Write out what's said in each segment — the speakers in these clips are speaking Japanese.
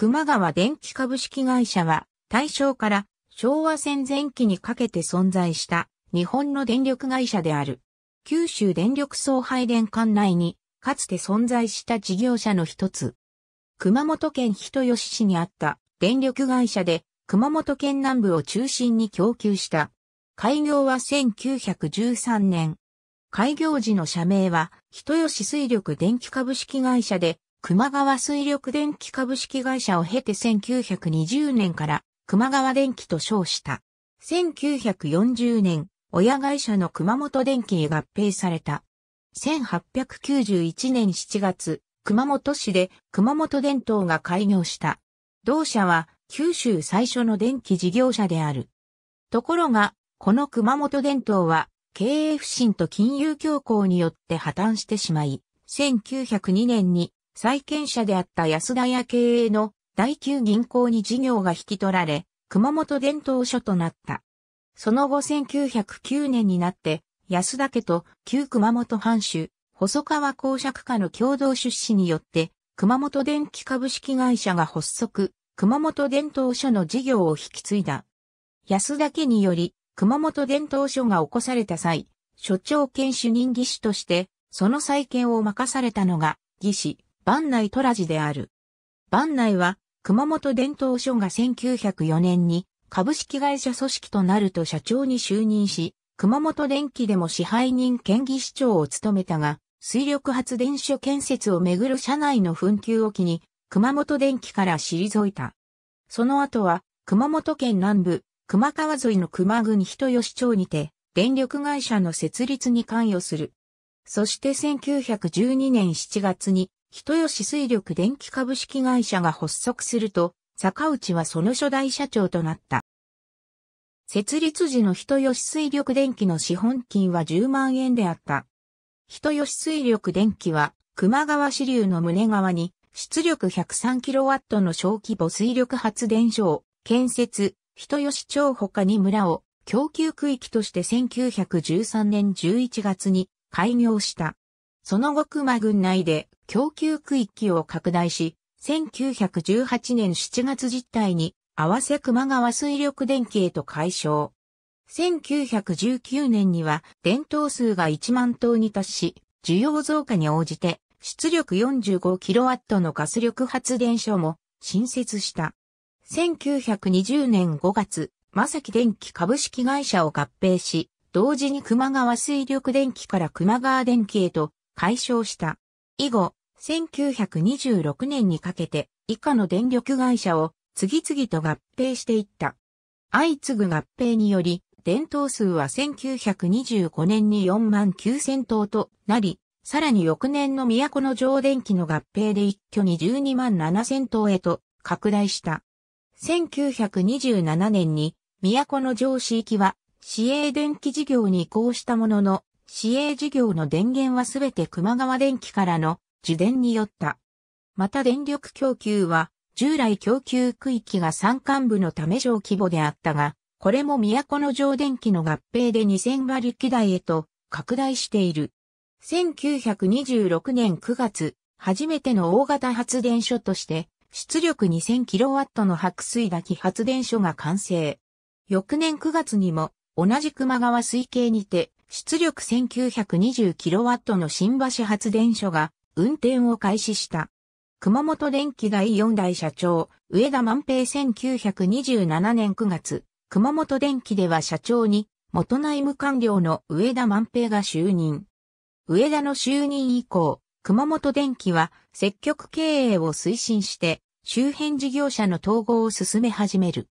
熊川電気株式会社は、大正から昭和戦前期にかけて存在した日本の電力会社である。九州電力総配電管内に、かつて存在した事業者の一つ。熊本県人吉市にあった電力会社で、熊本県南部を中心に供給した。開業は1913年。開業時の社名は、人吉水力電気株式会社で、熊川水力電気株式会社を経て1920年から熊川電気と称した。1940年、親会社の熊本電気に合併された。1891年7月、熊本市で熊本電灯が開業した。同社は九州最初の電気事業者である。ところが、この熊本電灯は経営不振と金融恐慌によって破綻してしまい、1902年に債権者であった安田屋経営の第9銀行に事業が引き取られ、熊本伝統書となった。その後1909年になって、安田家と旧熊本藩主、細川公爵家の共同出資によって、熊本電気株式会社が発足、熊本伝統書の事業を引き継いだ。安田家により、熊本伝統書が起こされた際、所長兼主任技師として、その再建を任されたのが、技師、万内トラジである。番内は、熊本伝統書が1904年に株式会社組織となると社長に就任し、熊本電機でも支配人県議市長を務めたが、水力発電所建設をめぐる社内の紛糾を機に、熊本電機から退いた。その後は、熊本県南部、熊川沿いの熊国人吉町にて、電力会社の設立に関与する。そして1912年7月に、人吉水力電気株式会社が発足すると、坂内はその初代社長となった。設立時の人吉水力電気の資本金は10万円であった。人吉水力電気は、熊川支流の胸側に、出力 103kW の小規模水力発電所を建設、人吉町他に村を供給区域として1913年11月に開業した。その後熊群内で供給区域を拡大し、1918年7月実態に合わせ熊川水力電気へと解消。1919年には電灯数が1万灯に達し、需要増加に応じて出力 45kW のガス力発電所も新設した。1920年5月、正木電気株式会社を合併し、同時に熊川水力電気から熊川電気へと解消した。以後、1926年にかけて以下の電力会社を次々と合併していった。相次ぐ合併により、電灯数は1925年に4万9000灯となり、さらに翌年の都の上電機の合併で一挙に12万7000灯へと拡大した。1927年に都の上市域は市営電気事業に移行したものの、市営事業の電源はすべて熊川電機からの自伝によった。また電力供給は、従来供給区域が山間部のため上規模であったが、これも都の上電機の合併で2000馬力台へと拡大している。1926年9月、初めての大型発電所として、出力 2000kW の白水滝発電所が完成。翌年9月にも、同じ熊川水系にて、出力 1920kW の新橋発電所が運転を開始した。熊本電機第4代社長、上田万平1927年9月、熊本電機では社長に、元内務官僚の上田万平が就任。上田の就任以降、熊本電機は積極経営を推進して、周辺事業者の統合を進め始める。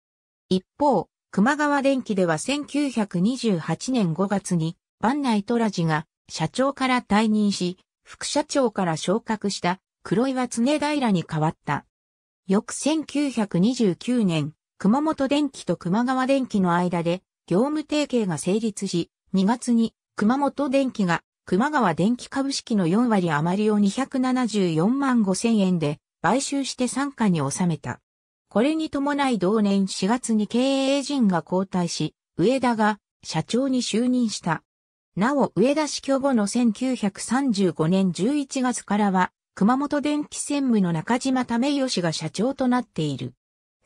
一方、熊川電機では1928年5月に、万内トラジが社長から退任し、副社長から昇格した黒岩常平に変わった。翌1929年、熊本電機と熊川電機の間で業務提携が成立し、2月に熊本電機が熊川電機株式の4割余りを274万5千円で買収して参加に収めた。これに伴い同年4月に経営陣が交代し、上田が社長に就任した。なお上田死去後の1935年11月からは、熊本電機専務の中島為義が社長となっている。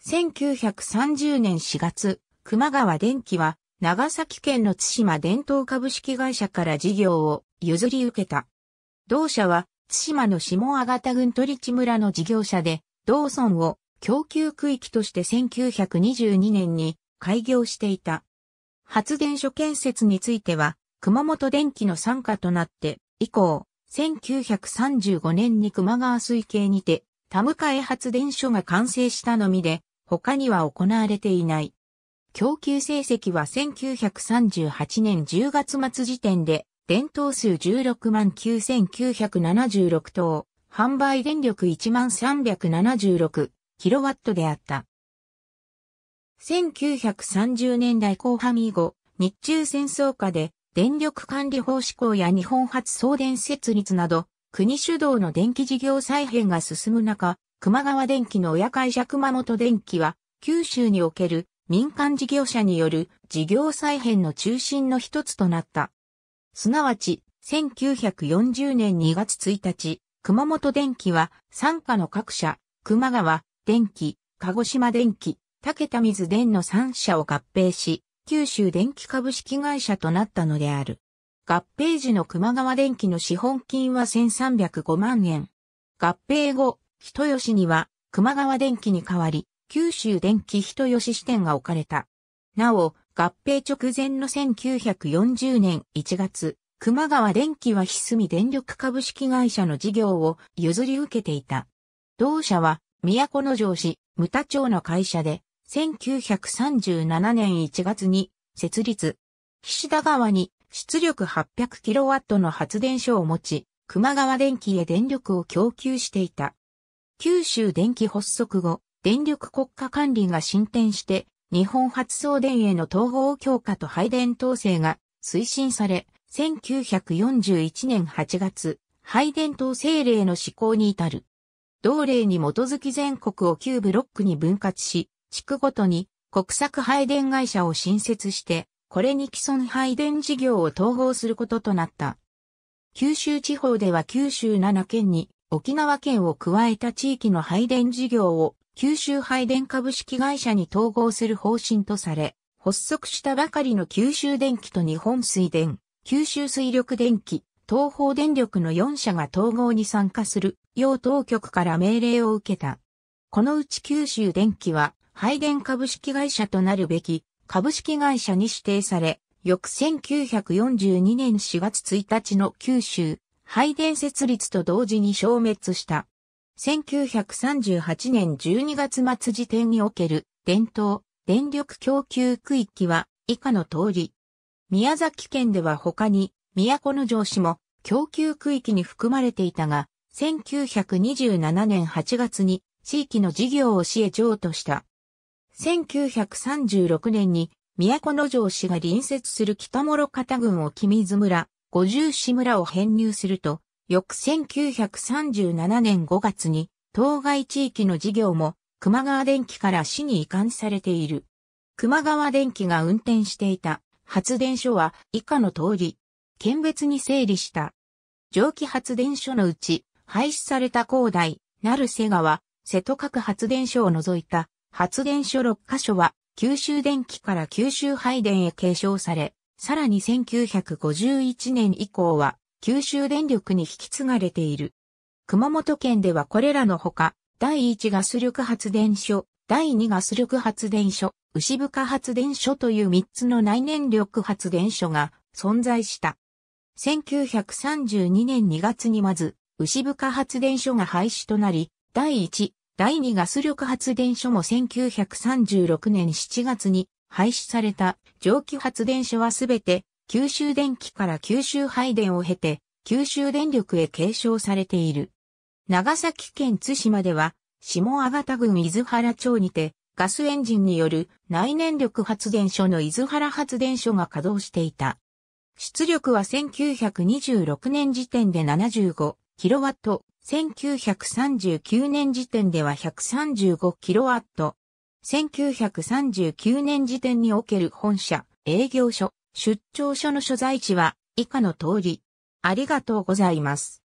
1930年4月、熊川電機は、長崎県の津島伝統株式会社から事業を譲り受けた。同社は、津島の下阿賀田郡鳥地村の事業者で、同村を供給区域として1922年に開業していた。発電所建設については、熊本電機の参加となって、以降、1935年に熊川水系にて、田向発電所が完成したのみで、他には行われていない。供給成績は1938年10月末時点で、電灯数16万9976灯、販売電力1万376キロワットであった。1930年代後半以後、日中戦争下で電力管理法施行や日本発送電設立など、国主導の電気事業再編が進む中、熊川電機の親会社熊本電機は、九州における民間事業者による事業再編の中心の一つとなった。すなわち、1940年2月1日、熊本電機は、傘下の各社、熊川、電機、鹿児島電機、竹田水電の3社を合併し、九州電気株式会社となったのである。合併時の熊川電機の資本金は1305万円。合併後、人吉には熊川電機に代わり、九州電気人吉支店が置かれた。なお、合併直前の1940年1月、熊川電機はひすみ電力株式会社の事業を譲り受けていた。同社は、都城市、牟田町の会社で、1937年1月に設立。岸田川に出力 800kW の発電所を持ち、熊川電気へ電力を供給していた。九州電気発足後、電力国家管理が進展して、日本発送電への統合強化と配電統制が推進され、1941年8月、配電統制令の施行に至る。同令に基づき全国を9ブロックに分割し、地区ごとに国策配電会社を新設して、これに既存配電事業を統合することとなった。九州地方では九州7県に沖縄県を加えた地域の配電事業を九州配電株式会社に統合する方針とされ、発足したばかりの九州電気と日本水電、九州水力電気、東方電力の4社が統合に参加する、要当局から命令を受けた。このうち九州電気は、配電株式会社となるべき株式会社に指定され、翌1942年4月1日の九州配電設立と同時に消滅した。1938年12月末時点における伝統電力供給区域は以下の通り。宮崎県では他に都城市も供給区域に含まれていたが、1927年8月に地域の事業を市へ譲渡した。1936年に、都城市が隣接する北諸方郡を君津村、五十市村を編入すると、翌1937年5月に、当該地域の事業も、熊川電機から市に移管されている。熊川電機が運転していた発電所は以下の通り、県別に整理した。蒸気発電所のうち、廃止された高台、る瀬川、瀬戸各発電所を除いた発電所6カ所は、九州電気から九州配電へ継承され、さらに1951年以降は、九州電力に引き継がれている。熊本県ではこれらのほか、第1ガス力発電所、第2ガス力発電所、牛深発電所という3つの内燃力発電所が存在した。1932年2月にまず、牛深発電所が廃止となり、第1第2ガス力発電所も1936年7月に廃止された蒸気発電所はすべて九州電気から九州配電を経て九州電力へ継承されている。長崎県津島では下阿方郡伊豆原町にてガスエンジンによる内燃力発電所の伊豆原発電所が稼働していた。出力は1926年時点で 75kW 1939年時点では 135kW。1939年時点における本社、営業所、出張所の所在地は以下の通り。ありがとうございます。